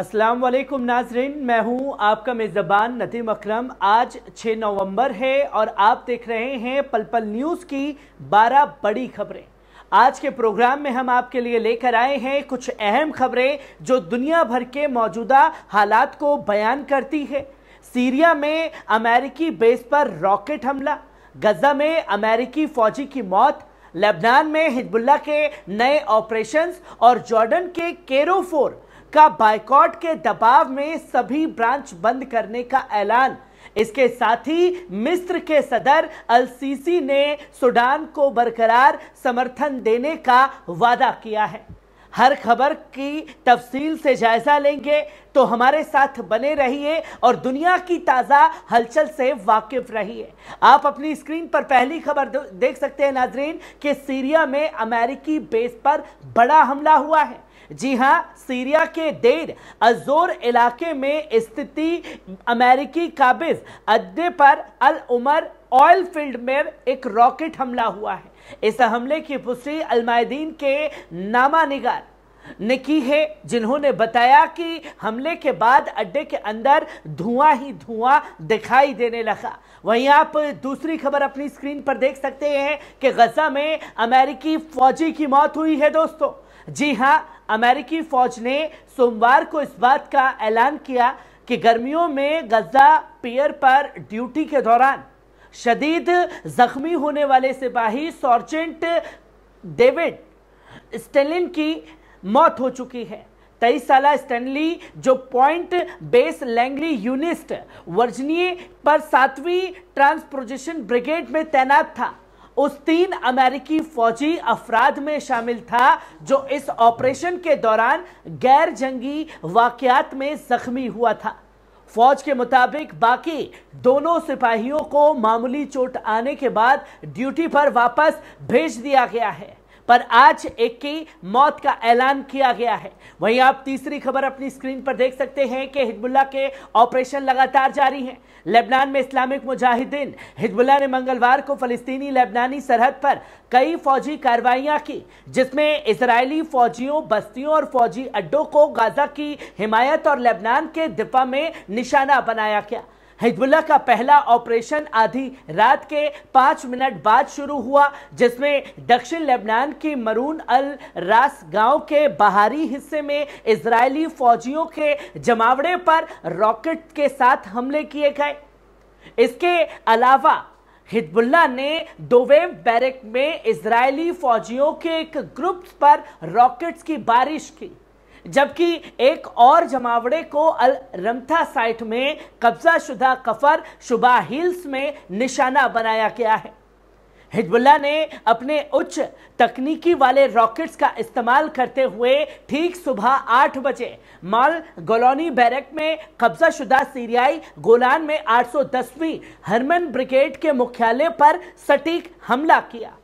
अस्सलाम वालेकुम नाजरीन मैं हूं आपका मेज़बान नदीम अकरम आज 6 नवंबर है और आप देख रहे हैं पल पल न्यूज़ की 12 बड़ी खबरें आज के प्रोग्राम में हम आपके लिए लेकर आए हैं कुछ अहम खबरें जो दुनिया भर के मौजूदा हालात को बयान करती है सीरिया में अमेरिकी बेस पर रॉकेट हमला गजा में अमेरिकी फौजी की मौत लेबनान में हिजबुल्ला के नए ऑपरेशंस और जॉर्डन के केरोफोर का बाइकॉट के दबाव में सभी ब्रांच बंद करने का ऐलान इसके साथ ही मिस्र के सदर अल सीसी ने सूडान को बरकरार समर्थन देने का वादा किया है हर खबर की तफसील से जायजा लेंगे तो हमारे साथ बने रहिए और दुनिया की ताज़ा हलचल से वाकिफ रहिए आप अपनी स्क्रीन पर पहली खबर देख सकते हैं नाजरीन कि सीरिया में अमेरिकी बेस पर बड़ा हमला हुआ है जी हां सीरिया के देर अजोर इलाके में स्थिति अमेरिकी काबिज अड्डे पर अल उमर ऑयल फील्ड में एक रॉकेट हमला हुआ है इस हमले की पुष्टि अलमायदीन के नामा निगार ने की है जिन्होंने बताया कि हमले के बाद अड्डे के अंदर धुआं ही धुआं दिखाई देने लगा वहीं आप दूसरी खबर अपनी स्क्रीन पर देख सकते हैं कि गजा में अमेरिकी फौजी की मौत हुई है दोस्तों जी हाँ अमेरिकी फौज ने सोमवार को इस बात का ऐलान किया कि गर्मियों में गजा पेयर पर ड्यूटी के दौरान शदीद जख्मी होने वाले सिपाही सॉर्जेंट डेविड स्टेलिन की मौत हो चुकी है तेईस साल स्टैनली जो पॉइंट बेस लैंगली यूनिस्ट वर्जनीय पर सातवीं ट्रांसपोजिशन ब्रिगेड में तैनात था उस तीन अमेरिकी फौजी अफराध में शामिल था जो इस ऑपरेशन के दौरान गैर जंगी वाकयात में जख्मी हुआ था फौज के मुताबिक बाकी दोनों सिपाहियों को मामूली चोट आने के बाद ड्यूटी पर वापस भेज दिया गया है पर आज एक की मौत का ऐलान किया गया है वहीं आप तीसरी खबर अपनी स्क्रीन पर देख सकते हैं कि हिजबुल्ला के ऑपरेशन लगातार जारी हैं लेबनान में इस्लामिक मुजाहिदीन हिजबुल्ला ने मंगलवार को फलस्तीनी लेबनानी सरहद पर कई फौजी कार्रवाइयां की जिसमें इसराइली फौजियों बस्तियों और फौजी अड्डों को गाजा की हिमायत और लेबनान के दिफा में निशाना बनाया गया हिजबुल्ला का पहला ऑपरेशन आधी रात के पाँच मिनट बाद शुरू हुआ जिसमें दक्षिण लेबनान के मरून अल रास गांव के बाहरी हिस्से में इजरायली फौजियों के जमावड़े पर रॉकेट के साथ हमले किए गए इसके अलावा हिजबुल्ला ने दोवे बैरक में इजरायली फौजियों के एक ग्रुप्स पर रॉकेट्स की बारिश की जबकि एक और जमावड़े को अल रमथा साइट में कब्जा शुदा कफर शुबा हिल्स में निशाना बनाया गया है हिजबुल्ला ने अपने उच्च तकनीकी वाले रॉकेट्स का इस्तेमाल करते हुए ठीक सुबह आठ बजे माल गोलोनी बैरक में कब्जा शुदा सीरियाई गोलान में 810वीं हरमन ब्रिगेड के मुख्यालय पर सटीक हमला किया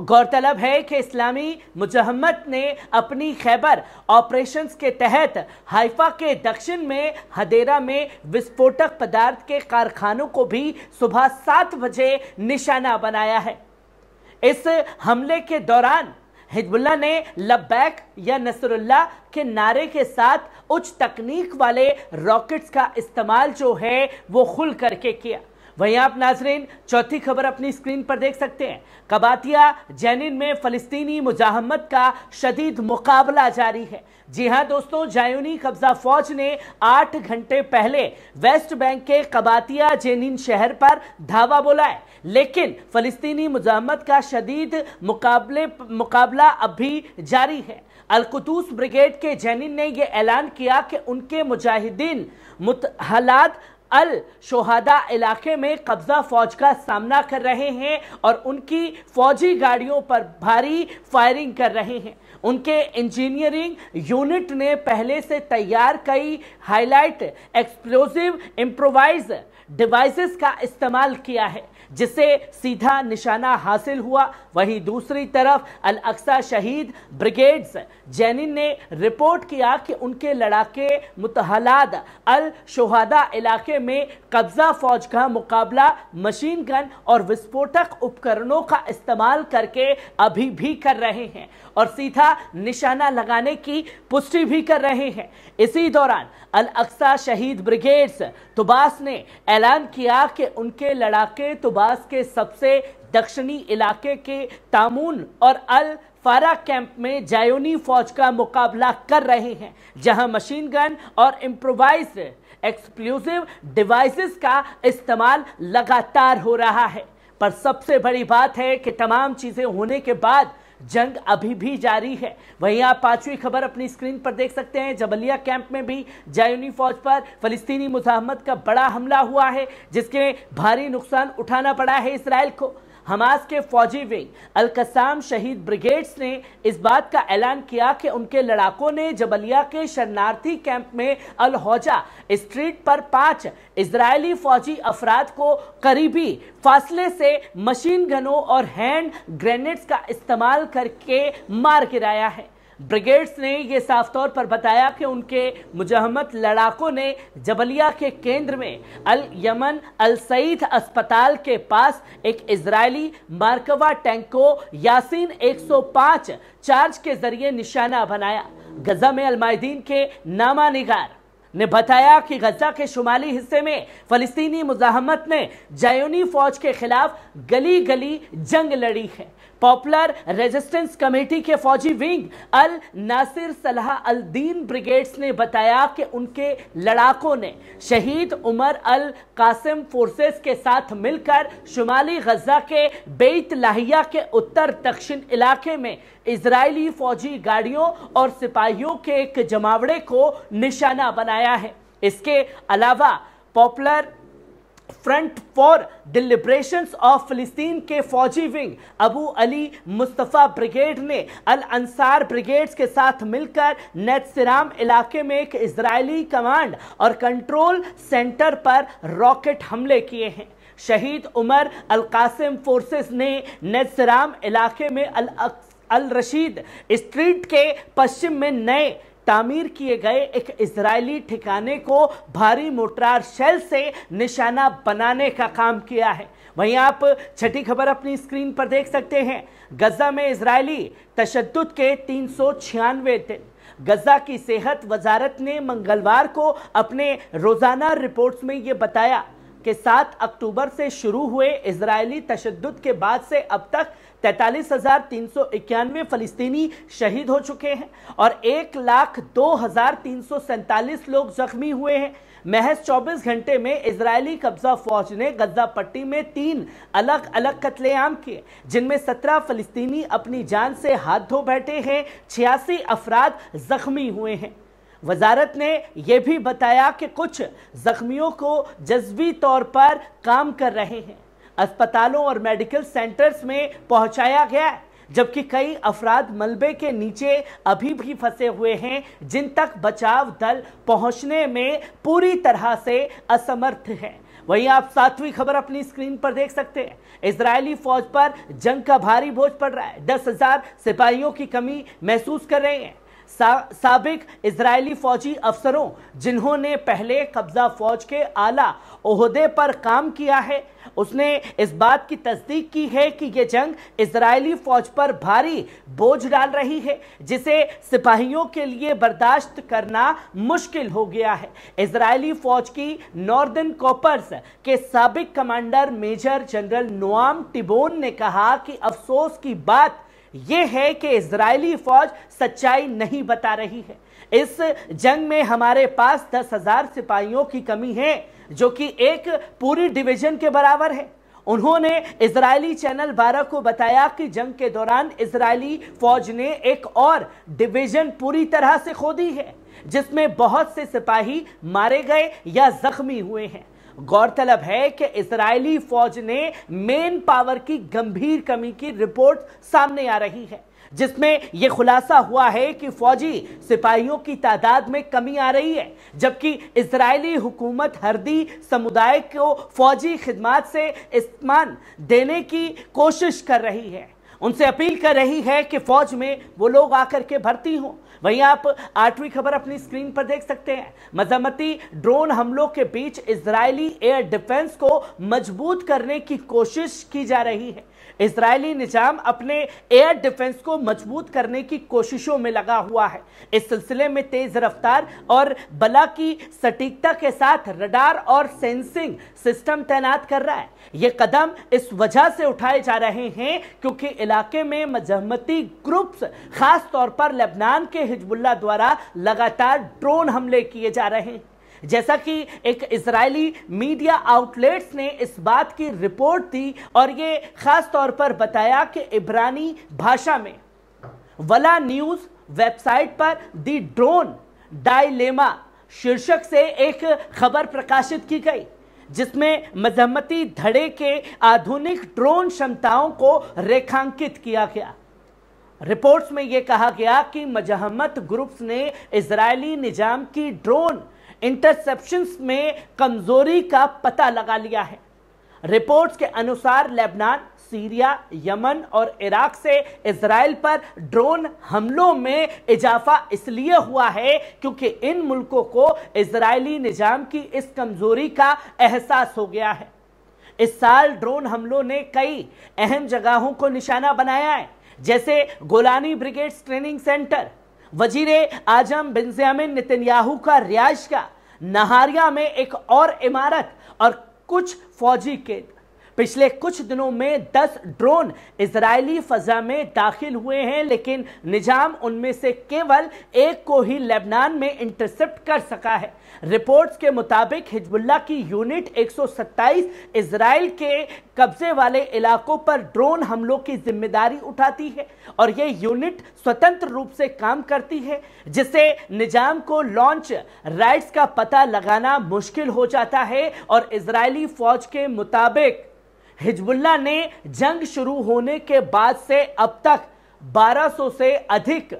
गौरतलब है कि इस्लामी मुजहमत ने अपनी खैबर ऑपरेशंस के तहत हाइफा के दक्षिण में हदेरा में विस्फोटक पदार्थ के कारखानों को भी सुबह सात बजे निशाना बनाया है इस हमले के दौरान हिजबुल्ला ने लबैक या नसरुल्ला के नारे के साथ उच्च तकनीक वाले रॉकेट्स का इस्तेमाल जो है वो खुल करके किया वहीं आप नाजरीन चौथी खबर अपनी स्क्रीन पर देख सकते हैं कबातिया जैनिन में फलस्तीनी मुजाहमत का शदीद मुकाबला जारी है जी हां दोस्तों जायूनी कब्जा फौज ने आठ घंटे पहले वेस्ट बैंक के कबातिया जेनिन शहर पर धावा बोला है लेकिन फलस्तीनी मुजामत का शदीद मुकाबले मुकाबला अब भी जारी है अलकुतूस ब्रिगेड के जैनिन ने यह ऐलान किया कि उनके मुजाहिदीन मुतहलाद अल शोहदा इलाके में कब्जा फौज का सामना कर रहे हैं और उनकी फौजी गाड़ियों पर भारी फायरिंग कर रहे हैं उनके इंजीनियरिंग यूनिट ने पहले से तैयार कई हाईलाइट एक्सप्लोजिव इम्प्रोवाइज डिवाइसेस का इस्तेमाल किया है जिससे सीधा निशाना हासिल हुआ वहीं दूसरी तरफ अल अक्सा शहीद ब्रिगेड्स जैनिन ने रिपोर्ट किया कि उनके लड़ाके मुतहलाद अल शोहदा इलाके में कब्जा फौज का मुकाबला मशीन गन और विस्फोटक उपकरणों का इस्तेमाल करके अभी भी कर रहे हैं और सीधा निशाना लगाने की पुष्टि भी कर रहे हैं इसी दौरान अल अक्सा शहीद ब्रिगेड्स तुबास ने ऐलान किया कि उनके लड़ाके तुबास आवास के सबसे दक्षिणी इलाके के तामून और अल फारा कैंप में जायोनी फौज का मुकाबला कर रहे हैं जहां मशीन गन और इम्प्रोवाइज एक्सक्लूसिव डिवाइसेस का इस्तेमाल लगातार हो रहा है पर सबसे बड़ी बात है कि तमाम चीज़ें होने के बाद जंग अभी भी जारी है वहीं आप पांचवी खबर अपनी स्क्रीन पर देख सकते हैं जबलिया कैंप में भी जायूनी फौज पर फलिस्तीनी मुजाहमत का बड़ा हमला हुआ है जिसके भारी नुकसान उठाना पड़ा है इसराइल को हमास के फौजी विंग अलकसाम शहीद ब्रिगेड्स ने इस बात का ऐलान किया कि उनके लड़ाकों ने जबलिया के शरणार्थी कैंप में अलहौजा स्ट्रीट पर पांच इजरायली फौजी अफराद को करीबी फासले से मशीन गनों और हैंड ग्रेनेड्स का इस्तेमाल करके मार गिराया है ब्रिगेड्स ने यह साफ तौर पर बताया कि उनके मुजहमत लड़ाकों ने जबलिया के केंद्र में अल यमन अल सईद अस्पताल के पास एक इजरायली मार्कवा टैंक को यासीन 105 चार्ज के जरिए निशाना बनाया गजा में अलमायदीन के नामा निगार ने बताया कि गजा के शुमाली हिस्से में फलस्तीनी मुजाहमत ने जायोनी फौज के खिलाफ गली गली जंग लड़ी है पॉपुलर रेजिस्टेंस कमेटी के फौजी विंग अल नासिर सलाह अल दीन ब्रिगेड्स ने बताया कि उनके लड़ाकों ने शहीद उमर अल कासिम फोर्सेस के साथ मिलकर शुमाली गजा के बेत लाहिया के उत्तर दक्षिण इलाके में इजरायली फौजी गाड़ियों और सिपाहियों के एक जमावड़े को निशाना बनाया है इसके अलावा popular front for deliberation of फिलिस्तीन के फौजी wing Abu Ali Mustafa brigade ने अल अंसार ब्रिगेड्स के साथ मिलकर नेतसराम इलाके में एक इसराइली कमांड और कंट्रोल सेंटर पर रॉकेट हमले किए हैं शहीद उमर अल कासिम फोर्सेस ने नेतसराम इलाके में अल अल रशीद स्ट्रीट के पश्चिम में नए तामीर किए गए एक इसराइली ठिकाने को भारी मोटरार शेल से निशाना बनाने का काम किया है वहीं आप छठी खबर अपनी स्क्रीन पर देख सकते हैं गजा में इसराइली तशद के तीन सौ छियानवे दिन गजा की सेहत वजारत ने मंगलवार को अपने रोजाना रिपोर्ट्स में ये बताया कि 7 अक्टूबर से शुरू हुए इसराइली तशद के बाद से अब तक तैतालीस हजार तीन सौ इक्यानवे फलस्तीनी शहीद हो चुके हैं और एक लाख दो हजार तीन सौ सैंतालीस लोग जख्मी हुए हैं महज 24 घंटे में इसराइली कब्जा फौज ने गजा पट्टी में तीन अलग अलग कत्लेआम किए जिनमें 17 फलस्तीनी अपनी जान से हाथ धो बैठे हैं छियासी अफराद जख्मी हुए हैं वजारत ने यह भी बताया कि कुछ जख्मियों को जज्वी तौर पर काम कर रहे हैं अस्पतालों और मेडिकल सेंटर्स में पहुंचाया गया है जबकि कई अफराद मलबे के नीचे अभी भी फंसे हुए हैं जिन तक बचाव दल पहुंचने में पूरी तरह से असमर्थ हैं वहीं आप सातवीं खबर अपनी स्क्रीन पर देख सकते हैं इसराइली फौज पर जंग का भारी बोझ पड़ रहा है दस हजार सिपाहियों की कमी महसूस कर रहे हैं सबक इसराइली फौजी अफसरों जिन्होंने पहले कब्जा फौज के आला अहदे पर काम किया है उसने इस बात की तस्दीक की है कि यह जंग इसराइली फौज पर भारी बोझ डाल रही है जिसे सिपाहियों के लिए बर्दाश्त करना मुश्किल हो गया है इसराइली फौज की नॉर्दर्न कॉपर्स के सबक commander major general Noam Tibon ने कहा कि अफसोस की बात यह है कि इसराइली फौज सच्चाई नहीं बता रही है इस जंग में हमारे पास दस हजार सिपाहियों की कमी है जो कि एक पूरी डिवीजन के बराबर है उन्होंने इजरायली चैनल 12 को बताया कि जंग के दौरान इजरायली फौज ने एक और डिवीजन पूरी तरह से खो दी है जिसमें बहुत से सिपाही मारे गए या जख्मी हुए हैं गौरतलब है कि इसराइली फौज ने मेन पावर की गंभीर कमी की रिपोर्ट सामने आ रही है जिसमें यह खुलासा हुआ है कि फौजी सिपाहियों की तादाद में कमी आ रही है जबकि इसराइली हुकूमत हरदी समुदाय को फौजी खिदमत से इस्तेमाल देने की कोशिश कर रही है उनसे अपील कर रही है कि फौज में वो लोग आकर के भर्ती हों वहीं आप आठवीं खबर अपनी स्क्रीन पर देख सकते हैं मजम्मती ड्रोन हमलों के बीच इसराइली एयर डिफेंस को मजबूत करने की कोशिश की जा रही है इसराइली निजाम अपने एयर डिफेंस को मजबूत करने की कोशिशों में लगा हुआ है इस सिलसिले में तेज रफ्तार और बला की सटीकता के साथ रडार और सेंसिंग सिस्टम तैनात कर रहा है ये कदम इस वजह से उठाए जा रहे हैं क्योंकि इलाके में मजहमती ग्रुप्स खास तौर पर लेबनान के हिजबुल्ला द्वारा लगातार ड्रोन हमले किए जा रहे हैं जैसा कि एक इसराइली मीडिया आउटलेट्स ने इस बात की रिपोर्ट दी और ये खास तौर पर बताया कि इब्रानी भाषा में वला न्यूज़ वेबसाइट पर दी ड्रोन डायलेमा शीर्षक से एक खबर प्रकाशित की गई जिसमें मजम्मती धड़े के आधुनिक ड्रोन क्षमताओं को रेखांकित किया गया रिपोर्ट्स में यह कहा गया कि मजहमत ग्रुप्स ने इजरायली निजाम की ड्रोन इंटरसेप्शंस में कमजोरी का पता लगा लिया है रिपोर्ट्स के अनुसार लेबनान सीरिया यमन और इराक से इसराइल पर ड्रोन हमलों में इजाफा इसलिए हुआ है क्योंकि इन मुल्कों को इसराइली निजाम की इस कमजोरी का एहसास हो गया है इस साल ड्रोन हमलों ने कई अहम जगहों को निशाना बनाया है जैसे गोलानी ब्रिगेड ट्रेनिंग सेंटर वजीर आजम नितिन याहू का रियाज का नहारिया में एक और इमारत और कुछ फौजी केंद्र पिछले कुछ दिनों में 10 ड्रोन इजरायली फजा में दाखिल हुए हैं लेकिन निजाम उनमें से केवल एक को ही लेबनान में इंटरसेप्ट कर सका है रिपोर्ट्स के मुताबिक हिजबुल्ला की यूनिट 127 इसराइल के कब्जे वाले इलाकों पर ड्रोन हमलों की जिम्मेदारी उठाती है और ये यूनिट स्वतंत्र रूप से काम करती है जिससे निजाम को लॉन्च राइट्स का पता लगाना मुश्किल हो जाता है और इसराइली फौज के मुताबिक हिजबुल्ला ने जंग शुरू होने के बाद से अब तक 1200 से अधिक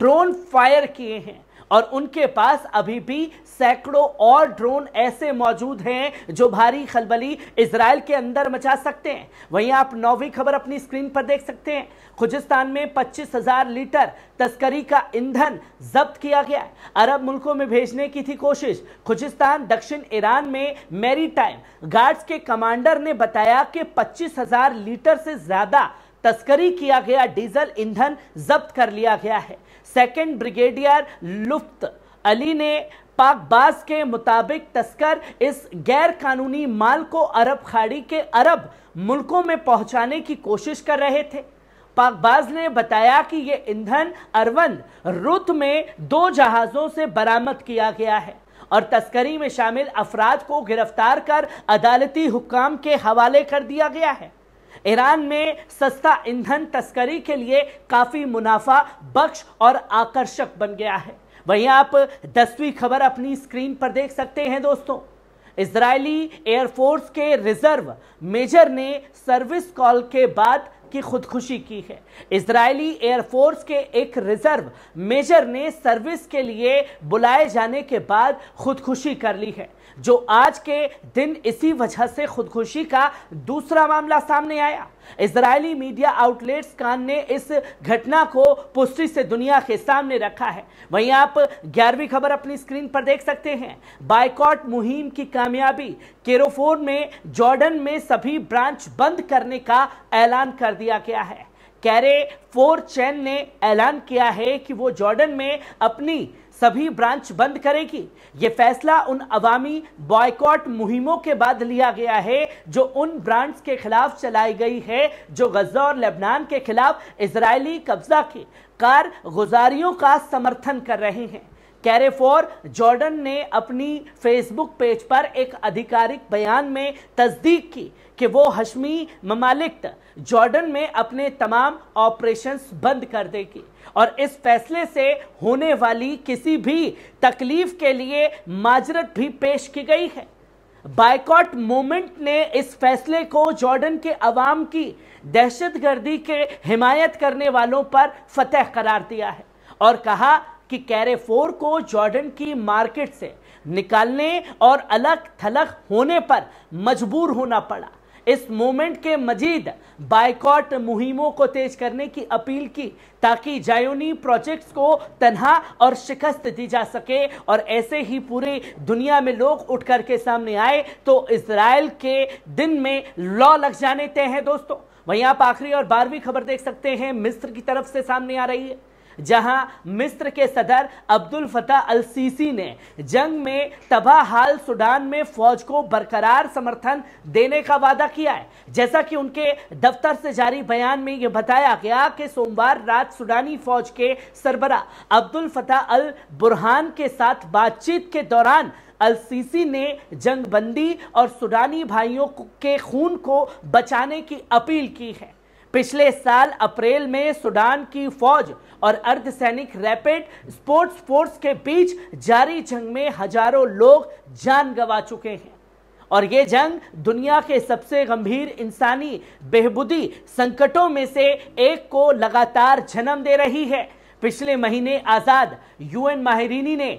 ड्रोन फायर किए हैं और उनके पास अभी भी सैकड़ों और ड्रोन ऐसे मौजूद हैं जो भारी खलबली इसराइल के अंदर मचा सकते हैं वहीं आप नौवीं खबर अपनी स्क्रीन पर देख सकते हैं खुजिस्तान में 25,000 लीटर तस्करी का ईंधन जब्त किया गया अरब मुल्कों में भेजने की थी कोशिश खुजिस्तान दक्षिण ईरान में मेरी टाइम गार्ड्स के कमांडर ने बताया कि 25,000 लीटर से ज्यादा तस्करी किया गया डीजल ईंधन जब्त कर लिया गया है सेकेंड ब्रिगेडियर लुफ्त अली ने पाकबाज के मुताबिक तस्कर इस गैर कानूनी माल को अरब खाड़ी के अरब मुल्कों में पहुंचाने की कोशिश कर रहे थे पाकबाज ने बताया कि यह ईंधन अरवन रुत में दो जहाज़ों से बरामद किया गया है और तस्करी में शामिल अफराद को गिरफ्तार कर अदालती हुकाम के हवाले कर दिया गया है ईरान में सस्ता ईंधन तस्करी के लिए काफ़ी मुनाफा बख्श और आकर्षक बन गया है वहीं आप दसवीं खबर अपनी स्क्रीन पर देख सकते हैं दोस्तों इसराइली एयरफोर्स के रिजर्व मेजर ने सर्विस कॉल के बाद की खुदकुशी की है इसराइली एयरफोर्स के एक रिजर्व मेजर ने सर्विस के लिए बुलाए जाने के बाद खुदकुशी कर ली है जो आज के दिन इसी वजह से खुदकुशी का दूसरा मामला सामने आया इसराइली मीडिया आउटलेट्स कान ने इस घटना को पुष्टि से दुनिया के सामने रखा है वहीं आप ग्यारहवीं खबर अपनी स्क्रीन पर देख सकते हैं बाइकॉट मुहिम की कामयाबी केरोफोर में जॉर्डन में सभी ब्रांच बंद करने का ऐलान कर दिया गया है कैरे फोर चैन ने ऐलान किया है कि वो जॉर्डन में अपनी सभी ब्रांच बंद करेगी ये फैसला उन अवामी बॉयकॉट मुहिमों के बाद लिया गया है जो उन ब्रांड्स के खिलाफ चलाई गई है जो गजा और लेबनान के खिलाफ इसराइली कब्जा के कार गुजारियों का समर्थन कर रहे हैं कैरेफोर जॉर्डन ने अपनी फेसबुक पेज पर एक आधिकारिक बयान में तस्दीक की कि वो हशमी ममालिक जॉर्डन में अपने तमाम ऑपरेशंस बंद कर देगी और इस फैसले से होने वाली किसी भी तकलीफ के लिए माजरत भी पेश की गई है बाइकॉट मूवमेंट ने इस फैसले को जॉर्डन के अवाम की दहशतगर्दी के हिमायत करने वालों पर फतेह करार दिया है और कहा कि कैरेफोर को जॉर्डन की मार्केट से निकालने और अलग थलग होने पर मजबूर होना पड़ा इस मोमेंट के मजीद बाइकॉट मुहिमों को तेज करने की अपील की ताकि जायोनी प्रोजेक्ट्स को तनहा और शिकस्त दी जा सके और ऐसे ही पूरी दुनिया में लोग उठ करके सामने आए तो इसराइल के दिन में लॉ लग जाने तय हैं दोस्तों वहीं आप आखिरी और बारहवीं खबर देख सकते हैं मिस्र की तरफ से सामने आ रही है जहां मिस्र के सदर अब्दुल फतह अल सीसी ने जंग में तबाह हाल सूडान में फौज को बरकरार समर्थन देने का वादा किया है जैसा कि उनके दफ्तर से जारी बयान में यह बताया गया कि सोमवार रात सूडानी फौज के सरबरा अब्दुल फतह अल बुरहान के साथ बातचीत के दौरान अल सीसी ने जंगबंदी और सूडानी भाइयों के खून को बचाने की अपील की है पिछले साल अप्रैल में सूडान की फौज और अर्धसैनिक रैपिड स्पोर्ट्स फोर्स के बीच जारी जंग में हजारों लोग जान गंवा चुके हैं और ये जंग दुनिया के सबसे गंभीर इंसानी बेहबुदी संकटों में से एक को लगातार जन्म दे रही है पिछले महीने आज़ाद यूएन माहरीनी ने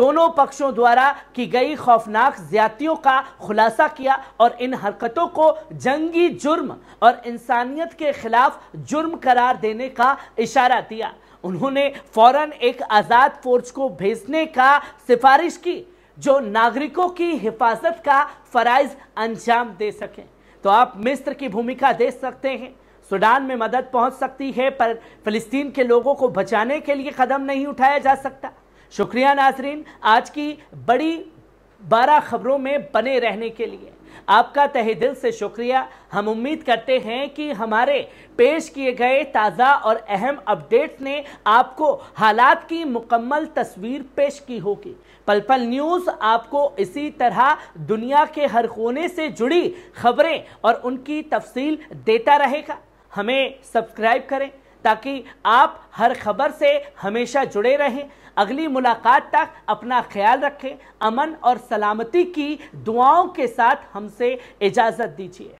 दोनों पक्षों द्वारा की गई खौफनाक ज्यादतियों का खुलासा किया और इन हरकतों को जंगी जुर्म और इंसानियत के खिलाफ जुर्म करार देने का इशारा दिया उन्होंने फौरन एक आज़ाद फोर्स को भेजने का सिफारिश की जो नागरिकों की हिफाजत का फ़राइज़ अंजाम दे सकें तो आप मिस्र की भूमिका देख सकते हैं सूडान में मदद पहुंच सकती है पर फिलिस्तीन के लोगों को बचाने के लिए कदम नहीं उठाया जा सकता शुक्रिया नाजरीन आज की बड़ी बारह खबरों में बने रहने के लिए आपका तहे दिल से शुक्रिया हम उम्मीद करते हैं कि हमारे पेश किए गए ताज़ा और अहम अपडेट्स ने आपको हालात की मुकम्मल तस्वीर पेश की होगी पल पल न्यूज़ आपको इसी तरह दुनिया के हर कोने से जुड़ी खबरें और उनकी तफसील देता रहेगा हमें सब्सक्राइब करें ताकि आप हर खबर से हमेशा जुड़े रहें अगली मुलाकात तक अपना ख्याल रखें अमन और सलामती की दुआओं के साथ हमसे इजाज़त दीजिए